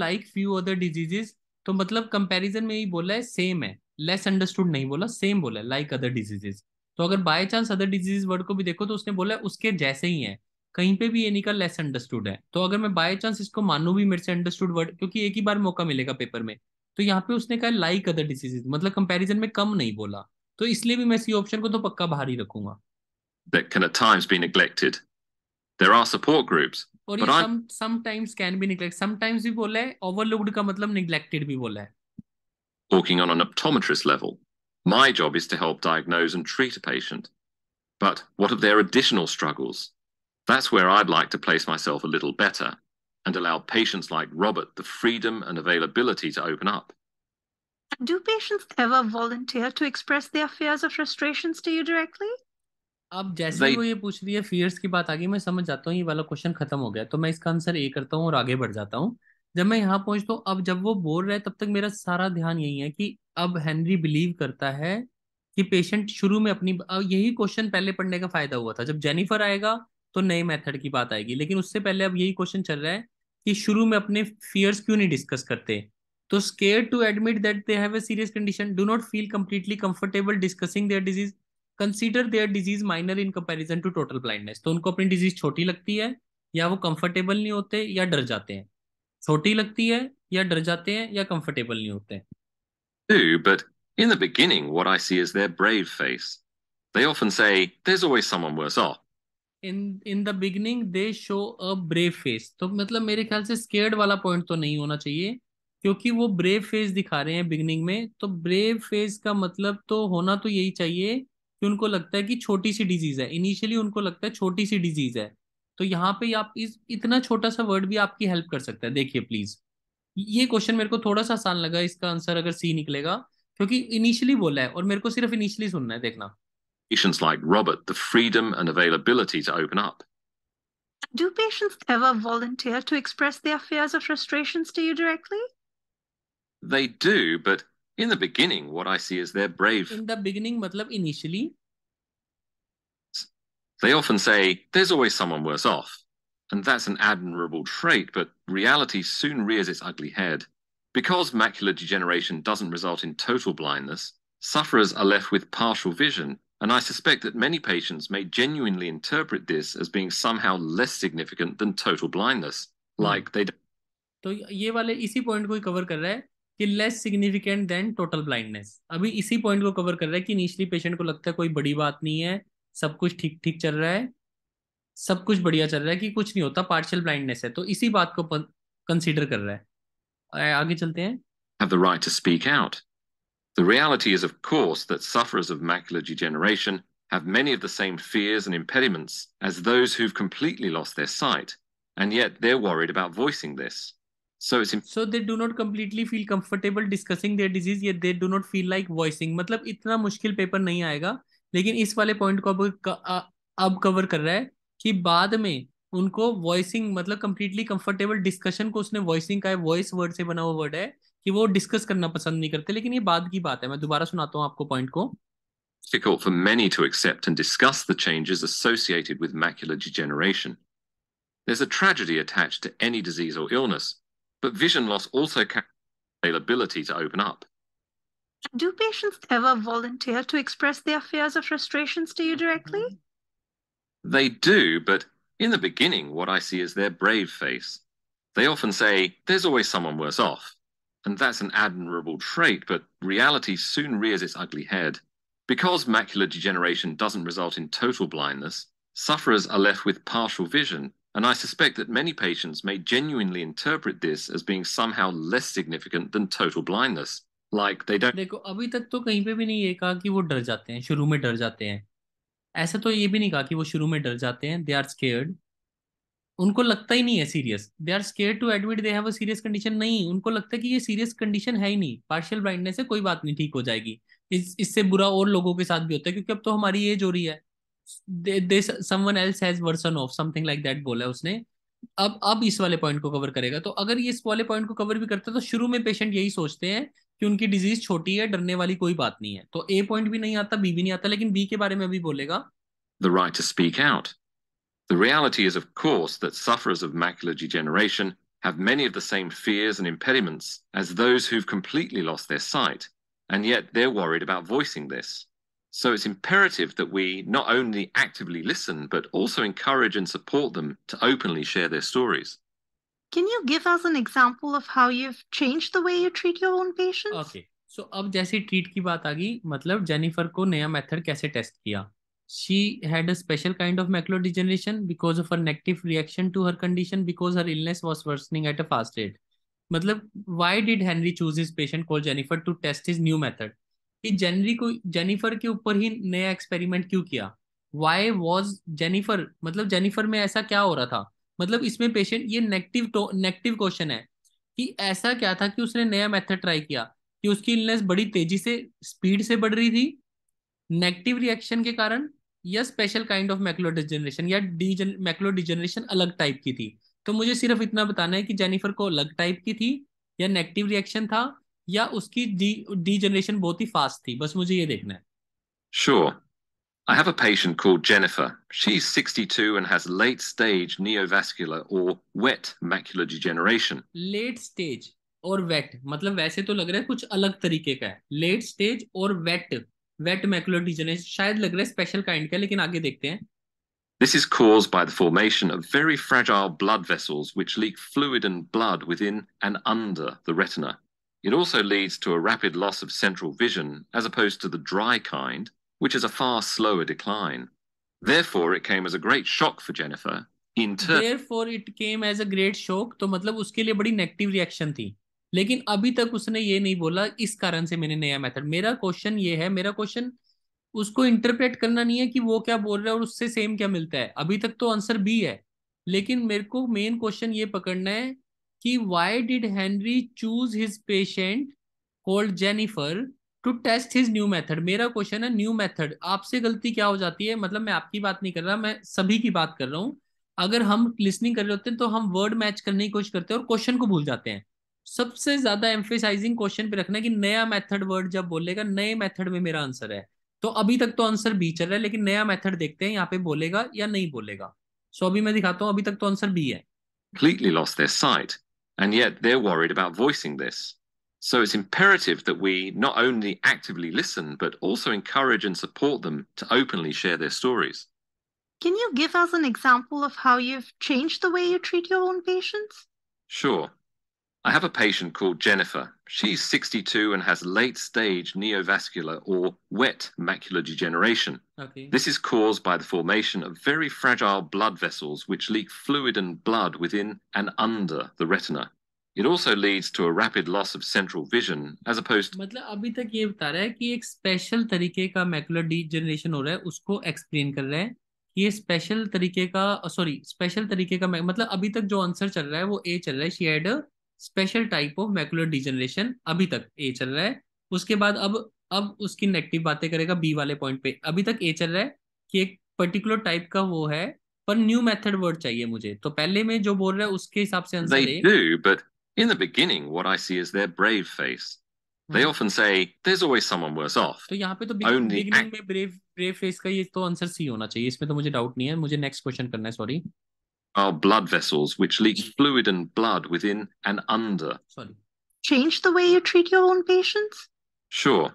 Like few other diseases, तो मतलब कंपैरिजन में ही बोला है सेम है लेस अंडरस्टूड नहीं बोला सेम बोला है लाइक अदर डिजीजेस तो अगर by chance other disease word को भी देखो तो उसने बोला है उसके जैसे ही है कहीं पे भी ये निकल लेस अंडरस्टूड है तो अगर मैं बाय चांस इसको मानू भी मेरे से अंडरस्टूड वर्ड क्योंकि एक ही बार मौका मिलेगा पेपर में तो यहाँ पे उसने कहा लाइक अदर डिजीजेज मतलब कंपेरिजन में कम नहीं बोला तो इसलिए भी मैं इसी ऑप्शन को तो पक्का बाहर ही रखूंगा that can at times be neglected. There are support groups और ये some sometimes can be neglect sometimes भी बोला है ओवरलुक्ड का मतलब neglected Working on an optometrist level, my job is to help diagnose and treat a patient. But what of their additional struggles? That's where I'd like to place myself a little better and allow patients like Robert the freedom and availability to open up. Do patients ever volunteer to express their fears or frustrations to you directly? अब जैसे ही वो ये पूछ रही है फियर्स की बात आ गई मैं समझ जाता हूँ ये वाला क्वेश्चन खत्म हो गया तो मैं इसका आंसर ए करता हूँ और आगे बढ़ जाता हूँ जब मैं यहाँ पहुंचता हूँ अब जब वो बोल रहे हैं तब तक मेरा सारा ध्यान यही है कि अब हेनरी बिलीव करता है कि पेशेंट शुरू में अपनी यही क्वेश्चन पहले पढ़ने का फायदा हुआ था जब जेनिफर आएगा तो नए मेथड की बात आएगी लेकिन उससे पहले अब यही क्वेश्चन चल रहा है कि शुरू में अपने फियर्स क्यों नहीं डिस्कस करते तो scare to admit that they have a serious condition do not feel completely comfortable discussing their disease consider their disease minor in comparison to total blindness तो उनको अपनी डिजीज छोटी लगती है या वो कंफर्टेबल नहीं होते या डर जाते हैं छोटी लगती है या डर जाते हैं या कंफर्टेबल नहीं होते but in the beginning what I see is their brave face they often say there is always someone worse off in in the beginning they show a brave face तो मतलब मेरे ख्याल से स्केर्ड वाला पॉइंट तो नहीं होना चाहिए क्योंकि वो ब्रेव फेस दिखा रहे हैं बिगनिंग में तो ब्रेव फेस का मतलब तो होना तो यही चाहिए कि उनको लगता है कि छोटी सी डिजीज है इनिशियली उनको लगता है छोटी सी डिजीज है तो यहाँ पे आप इस इतना छोटा सा वर्ड भी आपकी हेल्प कर सकता है देखिए प्लीज ये क्वेश्चन मेरे को थोड़ा सा आसान लगा इसका आंसर अगर सी निकलेगा क्योंकि इनिशियली बोला है और मेरे को सिर्फ इनिशियली सुनना है देखना Patients like Robert, the freedom and availability to open up. Do patients ever volunteer to express their fears or frustrations to you directly? They do, but In the beginning, what I see is they're brave. In the beginning, matlab initially. They often say, there's always someone worse off. And that's an admirable trait, but reality soon rears its ugly head. Because macular degeneration doesn't result in total blindness, sufferers are left with partial vision, and I suspect that many patients may genuinely interpret this as being somehow less significant than total blindness, hmm. like they. तो ये वाले इसी पॉइंट को ही कवर कर रहा है कि less significant than total blindness अभी इसी पॉइंट को कवर कर रहा है कि इनिशियली पेशेंट को लगता है कोई बड़ी बात नहीं है सब कुछ ठीक ठीक चल रहा है सब कुछ बढ़िया चल रहा है कि कुछ नहीं होता पार्शियल ब्लाइंडनेस है तो इसी बात को कंसीडर कर रहा है आगे चलते हैं have the right to speak out. The reality is, of course, that sufferers of macular degeneration have many of the same fears and impediments as those who've completely lost their sight, and yet they're worried about voicing this. so it's so they do not completely feel comfortable discussing their disease yet they do not feel like voicing matlab itna mushkil paper नहीं आएगा लेकिन इस वाले point को अब ab कवर कर रहा है कि बाद में उनको वॉइसिंग मतलब कंप्लीटली कंफर्टेबल डिस्कशन को उसने वॉइसिंग का वॉइस वर्ड से बना हुआ वर्ड है कि वो डिस्कस करना पसंद नहीं करते लेकिन ये बाद की बात है मैं दोबारा सुनाता हूँ आपको पॉइंट को difficult for many to accept and discuss the changes associated with macular degeneration. There's a tragedy attached to any disease or illness, but vision loss also can availability to open up. Do patients ever volunteer to express their fears or frustrations to you directly? Mm-hmm. They do, but in the beginning, what I see is their brave face. They often say, There's always someone worse off. And that's an admirable trait, but reality soon rears its ugly head. Because macular degeneration doesn't result in total blindness, sufferers are left with partial vision, And I suspect that many patients may genuinely interpret this as being somehow less significant than total blindness. Like they don't. देखो अभी तक तो कहीं पे भी नहीं ये कहा कि वो डर जाते हैं शुरू में डर जाते हैं ऐसा तो ये भी नहीं कहा कि वो शुरू में डर जाते हैं दे आर स्केर्ड उनको लगता ही नहीं है serious they are scared to admit they have a serious condition नहीं उनको लगता है कि ये सीरियस कंडीशन है ही नहीं पार्शियल ब्लाइंडनेस से कोई बात नहीं ठीक हो जाएगी इस इससे बुरा और लोगों के साथ भी होता है क्योंकि अब तो हमारी एज हो रही है someone else has worsen of something like that बोला है उसने अब अब इस वाले पॉइंट को कवर करेगा तो अगर ये इस वाले पॉइंट को कवर भी करता तो शुरू में पेशेंट यही सोचते हैं कि उनकी डिजीज छोटी है डरने वाली कोई बात नहीं है तो ए पॉइंट भी नहीं आता बी भी नहीं आता लेकिन बी के बारे में भी बोलेगा the right to speak out the reality is of course that sufferers of macular degeneration have many of the same fears and impediments as those who've completely lost their sight, and yet they're worried about voicing this. So it's imperative that we not only actively listen, but also encourage and support them to openly share their stories. Can you give us an example of how you've changed the way you treat your own patients? Okay. So अब जैसे treat की बात आ गई, मतलब Jennifer को नया method कैसे test किया? She had a special kind of macular degeneration because of her negative reaction to her condition because her illness was worsening at a fast rate. मतलब why did Henry choose his patient called Jennifer to test his new method? कि जेनरी को जेनिफर के ऊपर ही नया एक्सपेरिमेंट क्यों किया वाई वॉज जेनिफर मतलब जेनिफर में ऐसा क्या हो रहा था मतलब इसमें पेशेंट ये नेगेटिव नेगेटिव क्वेश्चन है कि ऐसा क्या था कि उसने नया मेथड ट्राई किया कि उसकी इलनेस बड़ी तेजी से स्पीड से बढ़ रही थी नेगेटिव रिएक्शन के कारण या special kind of macular degeneration या डीजन मैक्लो डिजनरेशन अलग टाइप की थी तो मुझे सिर्फ इतना बताना है कि जेनिफर को अलग टाइप की थी या नेगेटिव रिएक्शन था या उसकी डी डी जनरेशन बहुत ही फास्ट थी बस मुझे ये देखना है Sure. I have a patient called Jennifer. She's 62 and has late stage neovascular or wet macular degeneration. Late stage और wet मतलब वैसे तो लग रहा है कुछ अलग तरीके का है late stage और wet wet macular degeneration शायद लग रहा है special kind का लेकिन आगे देखते हैं This is caused by the formation of very fragile blood vessels which leak fluid and blood within and under the retina. It also leads to a rapid loss of central vision as opposed to the dry kind, which is a far slower decline. Therefore, it came as a great shock for Jennifer. In turn, Therefore, it came as a great shock. तो मतलब उसके लिए बड़ी negative reaction थी लेकिन अभी तक उसने ये नहीं बोला इस कारण से मैंने नया मेथड मेरा क्वेश्चन ये है मेरा क्वेश्चन उसको इंटरप्रेट करना नहीं है कि वो क्या बोल रहा है और उससे सेम क्या मिलता है अभी तक तो आंसर बी है लेकिन मेरे को मेन क्वेश्चन ये पकड़ना है कि why did Henry choose his patient called Jennifer to test his new method मेरा क्वेश्चन है न्यू मेथड आपसे गलती क्या हो जाती है मतलब मैं आपकी बात नहीं कर रहा मैं सभी की बात कर रहा हूँ अगर हम लिसनिंग कर रहे होते हैं तो हम वर्ड मैच करने की कोशिश करते हैं और क्वेश्चन को भूल जाते हैं सबसे ज्यादा एम्फेसाइजिंग क्वेश्चन पे रखना है कि नया मेथड वर्ड जब बोलेगा नए मेथड में मेरा आंसर है तो अभी तक तो आंसर बी चल रहा है लेकिन नया मेथड देखते हैं यहाँ पे बोलेगा या नहीं बोलेगा सो so, अभी मैं दिखाता हूँ अभी तक तो आंसर बी है completely lost their sight And yet they're worried about voicing this. So it's imperative that we not only actively listen, but also encourage and support them to openly share their stories. Can you give us an example of how you've changed the way you treat your own patients? Sure. I have a patient called Jennifer. She's 62 and has late stage neovascular or wet macular degeneration. Okay. This is caused by the formation of very fragile blood vessels which leak fluid and blood within and under the retina. It also leads to a rapid loss of central vision as opposed मतलब अभी तक ये बता रहा है कि एक स्पेशल तरीके का मैकुलर डीजनरेशन हो रहा है उसको एक्सप्लेन कर रहे ये ये स्पेशल तरीके का सॉरी स्पेशल तरीके का मतलब अभी तक जो आंसर चल रहा है वो ए चल रहा है she had special type of macular degeneration अभी तक ए चल रहा है उसके बाद अब अब उसकी नेगेटिव बातें करेगा बी वाले पॉइंट पे अभी तक ए चल रहा है कि एक पर्टिकुलर टाइप का वो है पर न्यू मेथड वर्ड चाहिए मुझे तो पहले में जो बोल रहा है उसके हिसाब से आंसर दे दे but in the beginning what I see is their brave face they often say there is always someone worse off तो यहां पे तो बिगिनिंग में ब्रेव ब्रेव फेस का ये तो आंसर सी होना चाहिए इसमें तो मुझे डाउट नहीं है मुझे नेक्स्ट क्वेश्चन करना है sorry are blood vessels which leak mm-hmm. fluid and blood within and under. Sorry. Change the way you treat your own patients? Sure.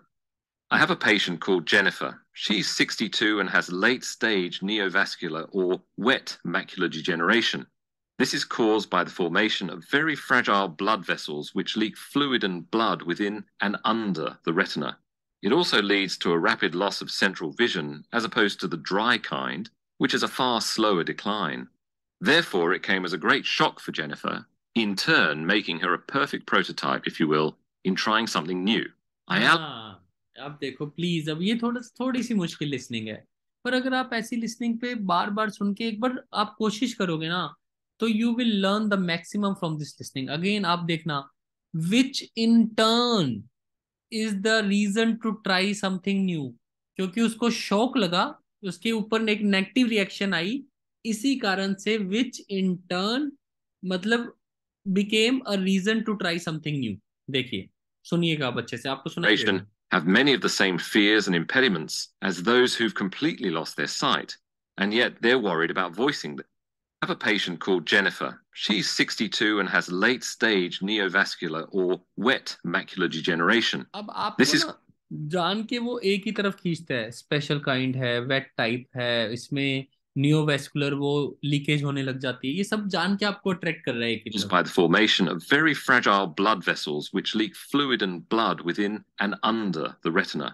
I have a patient called Jennifer. She's 62 and has late stage neovascular or wet macular degeneration. This is caused by the formation of very fragile blood vessels which leak fluid and blood within and under the retina. It also leads to a rapid loss of central vision as opposed to the dry kind, which is a far slower decline. Therefore, it came as a great shock for Jennifer, in turn making her a perfect prototype, if you will, in trying something new. I हाँ, am. अब देखो प्लीज अब ये थोड़ा थोड़ी सी मुश्किल लिसनिंग है पर अगर आप ऐसी लिसनिंग पे बार बार सुन के एक बार आप कोशिश करोगे ना तो you will learn the maximum from this listening again आप देखना which in turn is the reason to try something new क्योंकि उसको शौक लगा उसके ऊपर एक नेगेटिव रिएक्शन आई इसी कारण से विच इन टर्न मतलब became a reason to try something new देखिए सुनिएगा आप अच्छे से आपको सुना have many of the same fears and impediments as those who've completely lost their sight and yet they're worried about voicing them I have a patient called Jennifer. She's 62 and has late stage neovascular or wet macular degeneration. अब आप This is जान के वो एक ही तरफ खींचता है स्पेशल काइंड है वेट टाइप है इसमें नियोवेस्कुलर वो लीकेज होने लग जाती है ये सब जान के आपको अट्रैक्ट कर रहा है by the formation of very fragile blood vessels which leak fluid and blood within and under the retina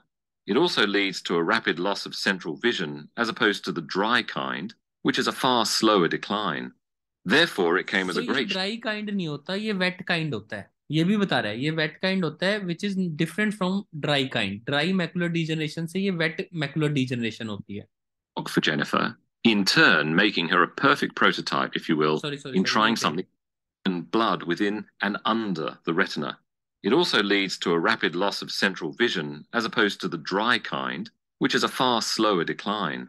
it also leads to a rapid loss of central vision as opposed to the dry kind which is a far slower decline therefore it came so as a great dry kind नहीं होता ये wet kind होता है ये भी बता रहा है ये वेट काइंड होता है which is different from dry kind dry macular degeneration से ये वेट मैकुलर डीजनरेशन होती है for Jennifer, in turn making her a perfect prototype, if you will, sorry, sorry, in sorry, trying something in blood within and under the retina. It also leads to a rapid loss of central vision, as opposed to the dry kind, which is a far slower decline.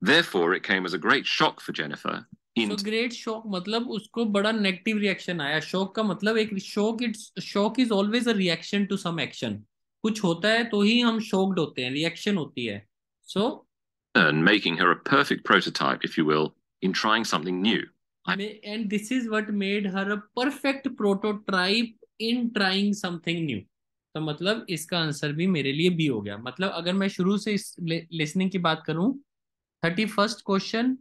Therefore, it came as a great shock for Jennifer. In so great shock मतलब उसको बड़ा negative reaction आया Shock का मतलब एक shock it's shock is always a reaction to some action. कुछ होता है तो ही हम shocked होते हैं Reaction होती है so, and making her a perfect prototype, if you will, in trying something new. And this is what made her a perfect prototype in trying something new. तो मतलब इसका आंसर भी मेरे लिए बी हो गया मतलब अगर मैं शुरू से इस लिसनिंग की बात करूं थर्टी फर्स्ट क्वेश्चन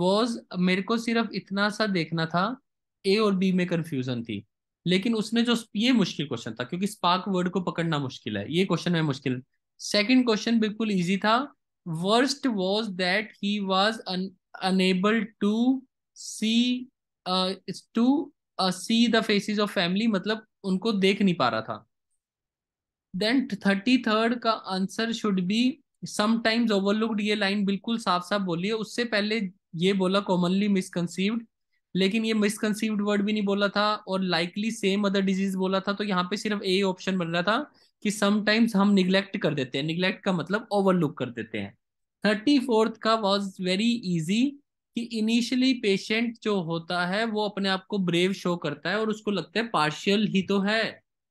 वॉज मेरे को सिर्फ इतना सा देखना था ए और बी में कंफ्यूजन थी लेकिन उसने जो ये मुश्किल क्वेश्चन था क्योंकि स्पार्क वर्ड को पकड़ना मुश्किल है ये क्वेश्चन में मुश्किल सेकंड क्वेश्चन बिल्कुल ईजी था worst was that he was un- unable to see uh, to uh, see the faces of family मतलब उनको देख नहीं पा रहा tha then 33rd ka का answer should be overlooked overlooked ये लाइन बिल्कुल साफ साफ बोली है उससे पहले ये बोला कॉमनली लेकिन ये मिसकनसीव्ड वर्ड भी नहीं बोला था और लाइकली सेम अदर डिजीज बोला था तो यहाँ पे सिर्फ ए ऑप्शन बन रहा था कि समटाइम्स हम निग्लेक्ट कर देते हैं निग्लेक्ट का मतलब ओवरलुक कर देते हैं थर्टी फोर्थ का वॉज वेरी इजी कि इनिशियली पेशेंट जो होता है वो अपने आप को ब्रेव शो करता है और उसको लगता है पार्शियल ही तो है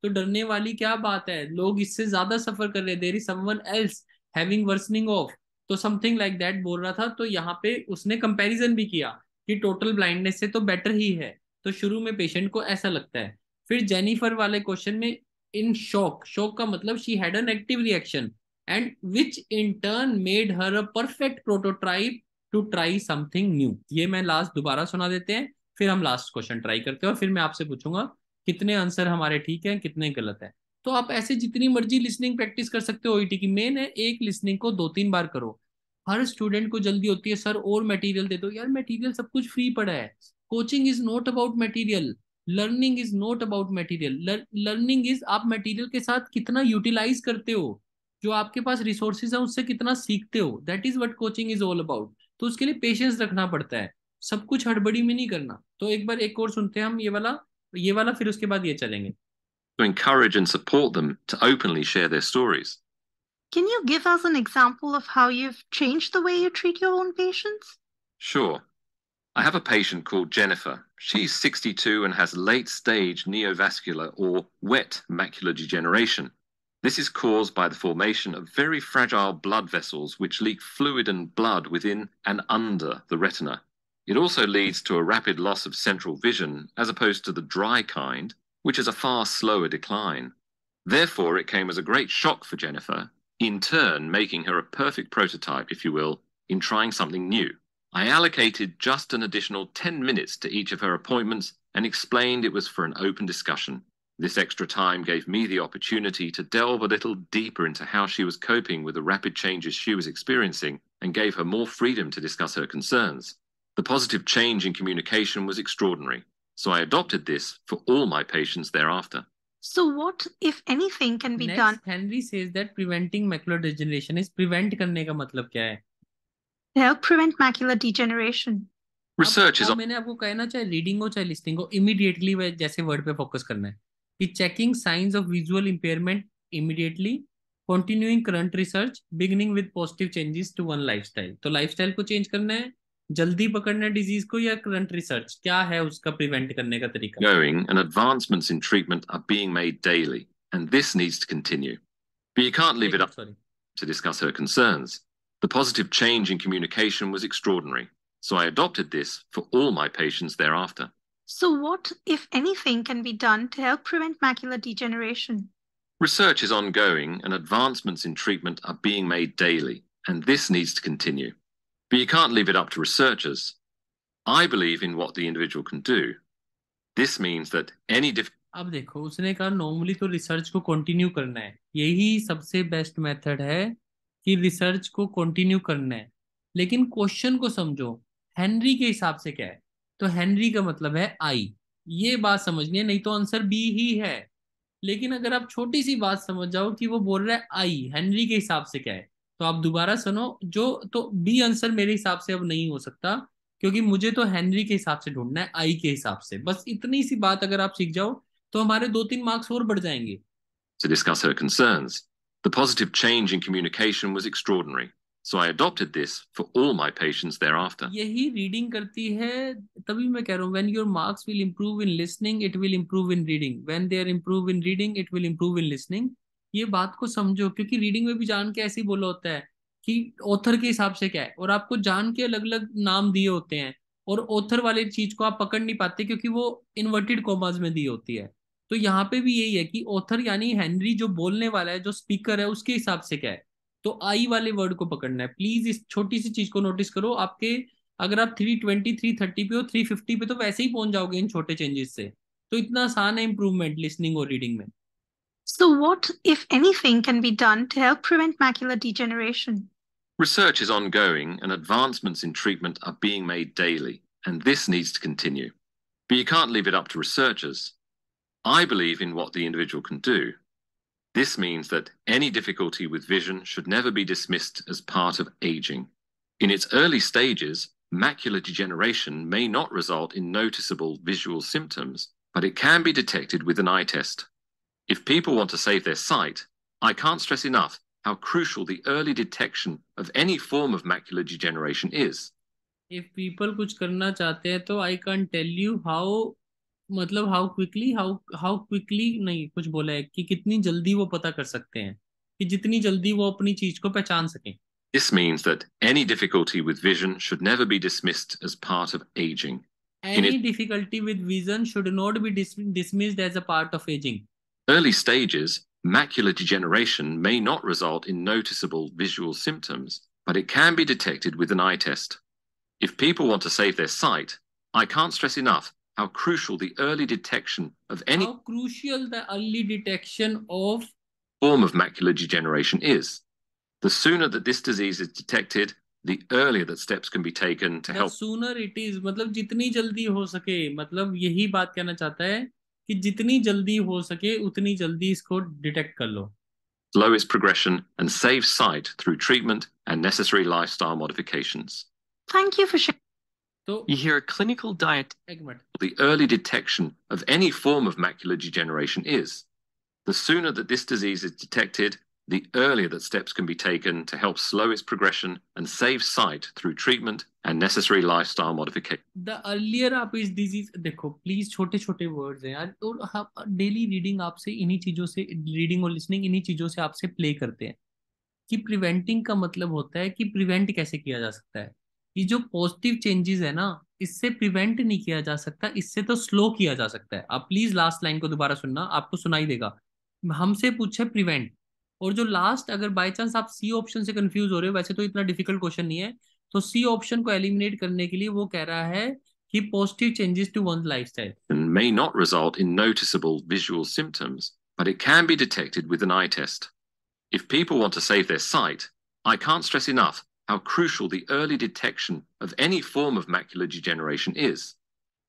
तो डरने वाली क्या बात है लोग इससे ज्यादा सफर कर रहे हैं there is someone else having worsening of तो समथिंग लाइक दैट बोल रहा था तो यहाँ पे उसने कंपैरिजन भी किया कि टोटल ब्लाइंडनेस से तो बेटर ही है तो शुरू में पेशेंट को ऐसा लगता है फिर जेनिफर वाले क्वेश्चन में इन शॉक शॉक का मतलब she had an active reaction and which in turn made her a perfect prototype to try something new ये मैं लास्ट दोबारा सुना देते हैं फिर हम लास्ट क्वेश्चन ट्राई करते हैं और फिर मैं आपसे पूछूंगा कितने आंसर हमारे ठीक हैं कितने गलत हैं तो आप ऐसे जितनी मर्जी लिसनिंग प्रैक्टिस कर सकते हो ओईटी e की मेन है एक लिसनिंग को दो तीन बार करो हर स्टूडेंट को जल्दी होती है सर और मटेरियल दे दो यार मटेरियल सब कुछ फ्री पड़ा है coaching is not about material learning is not about material learning is आप मेटीरियल के साथ कितना यूटिलाइज करते हो जो आपके पास रिसोर्सेज है उससे कितना सीखते हो that is what coaching is all about तो उसके लिए पेशेंस रखना पड़ता है सब कुछ हड़बड़ी में नहीं करना तो एक बार एक और सुनते हैं हम ये वाला ये वाला फिर उसके बाद ये चलेंगे To encourage and support them to openly share their stories. Can you give us an example of how you've changed the way you treat your own patients? Sure. I have a patient called Jennifer. She's 62 and has late stage neovascular or wet macular degeneration. This is caused by the formation of very fragile blood vessels which leak fluid and blood within and under the retina. It also leads to a rapid loss of central vision as opposed to the dry kind, which is a far slower decline. Therefore, it came as a great shock for Jennifer, in turn, making her a perfect prototype, if you will, in trying something new. I allocated just an additional 10 minutes to each of her appointments and explained it was for an open discussion. This extra time gave me the opportunity to delve a little deeper into how she was coping with the rapid changes she was experiencing and gave her more freedom to discuss her concerns. The positive change in communication was extraordinary, so I adopted this for all my patients thereafter. So, what, if anything, can be Next, done? Henry says that preventing macular degeneration is prevent करने का मतलब क्या है? help prevent macular degeneration. Research is. मैंने आपको कहा ना चाहे reading हो listening हो immediately वह जैसे word पे focus करना है कि checking signs of visual impairment immediately continuing current research beginning with positive changes to one lifestyle तो lifestyle को change करना है जल्दी पकड़ना है डिजीज को या करंट रिसर्च क्या है उसका प्रिवेंट करने का तरीका going and advancements in treatment are being made daily and this needs to continue but you can't leave it up to discuss her concerns the positive change in communication was extraordinary, so I adopted this for all my patients thereafter. So, what, if anything, can be done to help prevent macular degeneration? Research is ongoing and advancements in treatment are being made daily, and this needs to continue. But you can't leave it up to researchers. I believe in what the individual can do. This means that any diff- अब देखो उसने कहा नॉर्मली तो रिसर्च को कंटिन्यू करना है यही सबसे बेस्ट मेथड है कि रिसर्च को कंटिन्यू करना है लेकिन क्वेश्चन को समझो हेनरी के हिसाब से क्या है तो हेनरी का मतलब है आई ये बात समझनी है नहीं तो आंसर बी ही है लेकिन अगर आप छोटी सी बात समझ जाओ कि वो बोल रहा है आई हेनरी के हिसाब से क्या है तो आप दोबारा सुनो जो तो बी आंसर मेरे हिसाब से अब नहीं हो सकता क्योंकि मुझे तो हेनरी के हिसाब से ढूंढना है आई के हिसाब से बस इतनी सी बात अगर आप सीख जाओ तो हमारे दो तीन मार्क्स और बढ़ जाएंगे to discuss her concerns The positive change in communication was extraordinary. So I adopted this for all my patients thereafter. यही रीडिंग करती है तभी मैं कह रहा हूँ when your marks will improve in listening it will improve in reading when they are improve in reading it will improve in listening ये बात को समझो क्योंकि रीडिंग में भी जान के ऐसे ही बोला होता है कि ऑथर के हिसाब से क्या है और आपको जान के अलग अलग नाम दिए होते हैं और ऑथर वाले चीज को आप पकड़ नहीं पाते क्योंकि वो इन्वर्टेड कॉमाज में दी होती है तो यहाँ पे भी यही है कि ऑथर यानी हेनरी जो बोलने वाला है जो स्पीकर है उसके हिसाब से क्या है तो आई वाले वर्ड को पकड़ना है प्लीज इस छोटी सी चीज को नोटिस करो आपके अगर आप थ्री ट्वेंटी थ्री थर्टी पे हो थ्री फिफ्टी पे तो वैसे ही पहुंच जाओगे इन छोटे चेंजेस से तो इतना आसान है इम्प्रूवमेंट लिसनिंग और रीडिंग में So, what, if anything, can be done to help prevent macular degeneration? Research is ongoing and advancements in treatment are being made daily, and this needs to continue. But you can't leave it up to researchers. I believe in what the individual can do. This means that any difficulty with vision should never be dismissed as part of aging. In its early stages, macular degeneration may not result in noticeable visual symptoms, but it can be detected with an eye test. If people want to save their sight, I can't stress enough how crucial the early detection of any form of macular degeneration is. If people कुछ करना चाहते हैं तो I can't tell you how this means that any difficulty with vision should never be dismissed as part of aging. Any difficulty with vision should not be dismissed as a part of aging. Early stages, macular degeneration may not result in noticeable visual symptoms, but it can be detected with an eye test. If people want to save their sight, I can't stress enough how crucial the early detection of any how crucial the early detection of form of macular degeneration is. The sooner that this disease is detected, the earlier that steps can be taken to the help. sooner it is मतलब जितनी जल्दी हो सके मतलब यही बात कहना चाहता है कि जितनी जल्दी हो सके उतनी जल्दी इसको डिटेक्ट कर लो slowest progression and save sight through treatment and necessary lifestyle modifications. Thank you for sharing you hear a clinical diet. The early detection of any form of macular degeneration is. The sooner that this disease is detected, the earlier that steps can be taken to help slow its progression and save sight through treatment and necessary lifestyle modification. The earlier आप this disease देखो please छोटे छोटे words हैं यार और आप daily reading आपसे इन्हीं चीजों से reading और listening इन्हीं चीजों से आपसे play करते हैं कि preventing का मतलब होता है कि prevent कैसे किया जा सकता है ये जो पॉजिटिव चेंजेस है ना इससे प्रिवेंट नहीं किया जा सकता इससे तो स्लो किया जा सकता है आप प्लीज लास्ट लाइन को दोबारा सुनना आपको सुनाई देगा हमसे पूछे प्रिवेंट और जो लास्ट अगर बाय चांस आप सी ऑप्शन से कंफ्यूज हो रहे हो वैसे तो इतना डिफिकल्ट क्वेश्चन नहीं है तो सी ऑप्शन को एलिमिनेट करने के लिए वो कह रहा है कि positive changes to one life style may not result in noticeable visual symptoms but it can be detected with an eye test if people want to save their sight I can't stress enough how crucial the early detection of any form of macular degeneration is.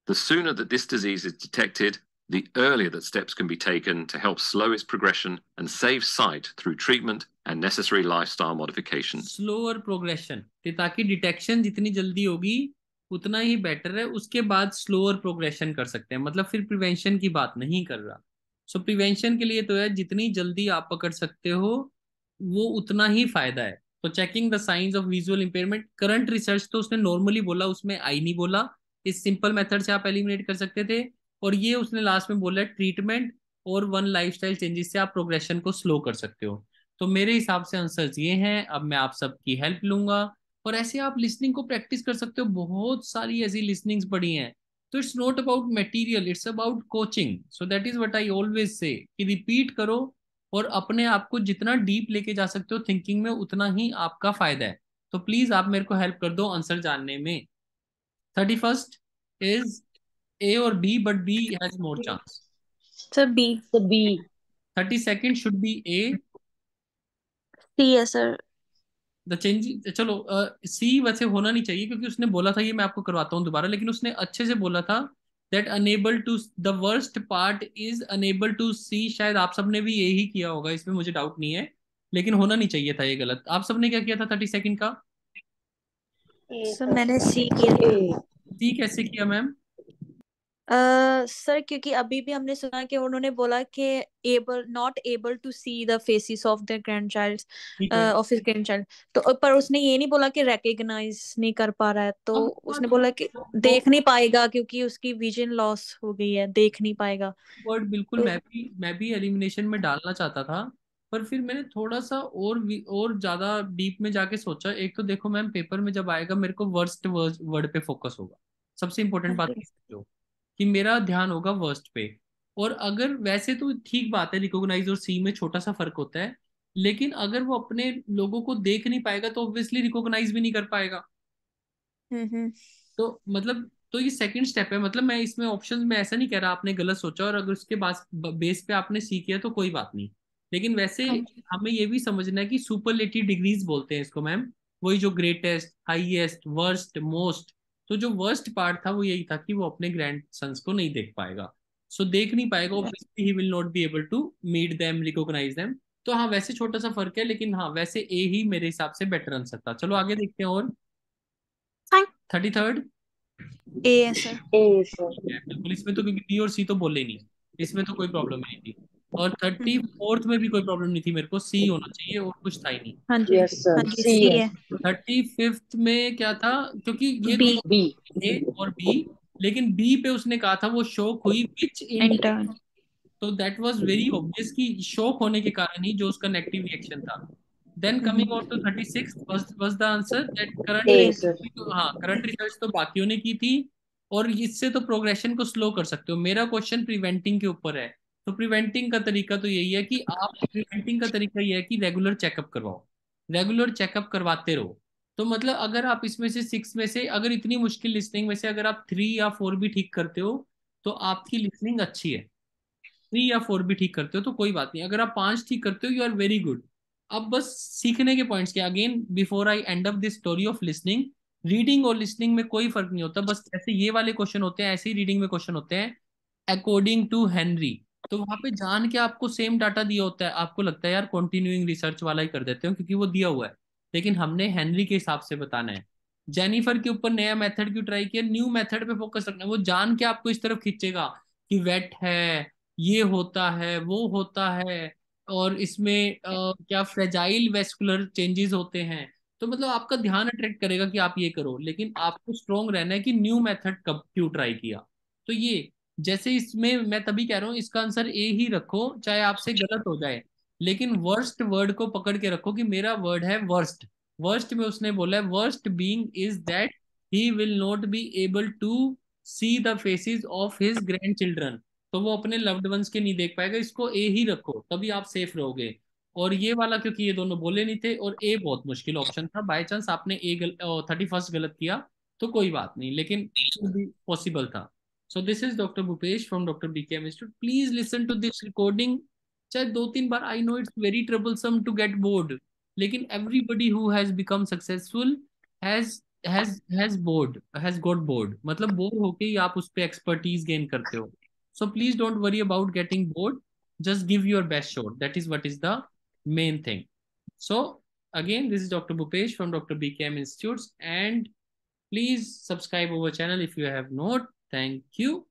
The sooner that this disease is detected, the earlier that steps can be taken to help slow its progression and save sight through treatment and necessary lifestyle modifications. Slower progression कि ताकि detection जितनी जल्दी होगी उतना ही बेटर है उसके बाद स्लोअर प्रोग्रेशन कर सकते हैं मतलब फिर प्रिवेंशन की बात नहीं कर रहा सो so, प्रिवेंशन के लिए तो यार जितनी जल्दी आप पकड़ सकते हो वो उतना ही फायदा है तो checking the science of visual impairment current research तो उसने नॉर्मली बोला उसमें आई नहीं बोला इस सिंपल मेथड से आप एलिमिनेट कर सकते थे और ये उसने लास्ट में बोला ट्रीटमेंट और वन लाइफ स्टाइल चेंजेस से आप प्रोग्रेशन को स्लो कर सकते हो तो मेरे हिसाब से आंसर ये हैं अब मैं आप सबकी हेल्प लूंगा और ऐसे आप लिसनिंग को प्रैक्टिस कर सकते हो बहुत सारी ऐसी लिसनिंग्स पड़ी हैं तो it's not about material it's about coaching so that is what I always say कि रिपीट करो और अपने आप को जितना डीप लेके जा सकते हो थिंकिंग में उतना ही आपका फायदा है तो प्लीज आप मेरे को हेल्प कर दो आंसर जानने में थर्टी फर्स्ट इज ए और B but B has more chance sir B sir B thirty second should be A C है सर द चेंज चलो सी uh, वैसे होना नहीं चाहिए क्योंकि उसने बोला था ये मैं आपको करवाता हूँ दोबारा लेकिन उसने अच्छे से बोला था that unable to the worst part is unable to see शायद आप सबने भी यही किया होगा इसमें मुझे डाउट नहीं है लेकिन होना नहीं चाहिए था ये गलत आप सबने क्या किया था थर्टी सेकेंड का मैंने सी किया सी कैसे किया मैम सर uh, क्योंकि अभी भी हमने सुना कि उन्होंने बोला कि able not able to see the faces of their grandchild of his grandchild तो पर उसने ये नहीं बोला कि रिकॉग्नाइज नहीं कर पा रहा है तो अब हाँ, हाँ, उसने बोला कि वो हाँ, तो देख नहीं पाएगा क्योंकि उसकी विजन लॉस हो गई है देख नहीं पाएगा वर्ड बिल्कुल तो मैं भी मैं भी एलिमिनेशन में डालना चाहता था पर फिर मैंने थोड़ा सा और और ज्यादा डीप में जाके सोचा एक तो देखो मैम पेपर में जब आएगा मेरे को वर्स्ट वर्ड पे फोकस होगा सबसे इंपॉर्टेंट बात ओके ये कि मेरा ध्यान होगा वर्स्ट पे और अगर वैसे तो ठीक बात है रिकोगनाइज और सी में छोटा सा फर्क होता है लेकिन अगर वो अपने लोगों को देख नहीं पाएगा तो ऑब्वियसली रिकोगनाइज भी नहीं कर पाएगा हम्म, हम्म। तो मतलब तो ये सेकंड स्टेप है मतलब मैं इसमें ऑप्शन में ऐसा नहीं कह रहा आपने गलत सोचा और अगर उसके बाद बेस पे आपने सी किया तो कोई बात नहीं लेकिन वैसे हाँ। हमें ये भी समझना है कि सुपरलेटिव डिग्रीज बोलते हैं इसको मैम वही जो ग्रेटेस्ट हाइएस्ट वर्स्ट मोस्ट तो जो वर्स्ट पार्ट था वो यही था कि वो अपने ग्रैंड सन्स को नहीं देख पाएगा सो so, देख नहीं पाएगा obviously he will not be able to meet them recognize them तो हाँ वैसे छोटा सा फर्क है लेकिन हाँ वैसे ए ही मेरे हिसाब से बेटर आंसर था चलो आगे देखते हैं और थर्टी थर्ड ए सर बिल्कुल इसमें तो क्योंकि बी और सी तो बोले नहीं इसमें तो कोई प्रॉब्लम नहीं थी और थर्टी हम्म। फोर्थ में भी कोई प्रॉब्लम नहीं थी मेरे को सी होना चाहिए और कुछ था ही नहीं थर्टी हाँ फिफ्थ हाँ में क्या था क्योंकि ये बी, B. A और बी लेकिन बी पे उसने कहा था वो शोक हुई विच इंटर्न तो दैट वाज वेरी ऑब्वियस कि शोक होने के कारण ही जो उसका नेगेटिव रिएक्शन था then coming on to thirty six was the answer that current हाँ करंट रिसर्च तो बाकियों ने की थी और इससे तो प्रोग्रेशन को स्लो कर सकते हो मेरा क्वेश्चन प्रिवेंटिंग के ऊपर है तो प्रिवेंटिंग का तरीका तो यही है कि आप प्रिवेंटिंग का तरीका यह है कि रेगुलर चेकअप करवाओ रेगुलर चेकअप करवाते रहो तो मतलब अगर आप इसमें से सिक्स में से अगर इतनी मुश्किल लिसनिंग में से अगर आप थ्री या फोर भी ठीक करते हो तो आपकी लिसनिंग अच्छी है थ्री या फोर भी ठीक करते हो तो कोई बात नहीं अगर आप पांच ठीक करते हो यू आर वेरी गुड अब बस सीखने के पॉइंट्स के again before I end of this story of listening reading और लिसनिंग में कोई फर्क नहीं होता बस ऐसे ये वाले क्वेश्चन होते हैं ऐसे ही रीडिंग में क्वेश्चन होते हैं अकॉर्डिंग टू हेनरी तो वहां पे जान के आपको सेम डाटा दिया होता है आपको लगता है यार कंटिन्यूइंग रिसर्च वाला ही कर देते हो क्योंकि वो दिया हुआ है लेकिन हमने हेनरी के हिसाब से बताना है जेनिफर के ऊपर नया मेथड क्यों ट्राई किया न्यू मेथड पे फोकस रखना वो जान के आपको इस तरफ खींचेगा कि वेट है ये होता है वो होता है और इसमें आ, क्या फ्रेजाइल वेस्कुलर चेंजेस होते हैं तो मतलब आपका ध्यान अट्रैक्ट करेगा कि आप ये करो लेकिन आपको स्ट्रोंग रहना है कि न्यू मेथड कब क्यों ट्राई किया तो ये जैसे इसमें मैं तभी कह रहा हूँ इसका आंसर ए ही रखो चाहे आपसे अच्छा। गलत हो जाए लेकिन वर्स्ट वर्ड को पकड़ के रखो कि मेरा वर्ड है वर्स्ट वर्स्ट में उसने बोला है worst being is that he will not be able to see the faces of his grandchildren तो वो अपने लव्ड वंस के नहीं देख पाएगा इसको ए ही रखो तभी आप सेफ रहोगे और ये वाला क्योंकि ये दोनों बोले नहीं थे और ए बहुत मुश्किल ऑप्शन था बाय चांस आपने ए थर्टी फर्स्ट गलत किया तो कोई बात नहीं लेकिन पॉसिबल था So this is Dr. Bupesh from Dr. BKM Institute. Please listen to this recording. I know it's very troublesome to get bored. Lekin everybody who has become successful has has has bored, has got bored. Matlab bored hoke hi aap expertise gain So please don't worry about getting bored. Just give your best shot. That is what is the main thing. So again, this is Dr. Bupesh from Dr. BKM Institute, And please subscribe our channel if you have not. Thank you.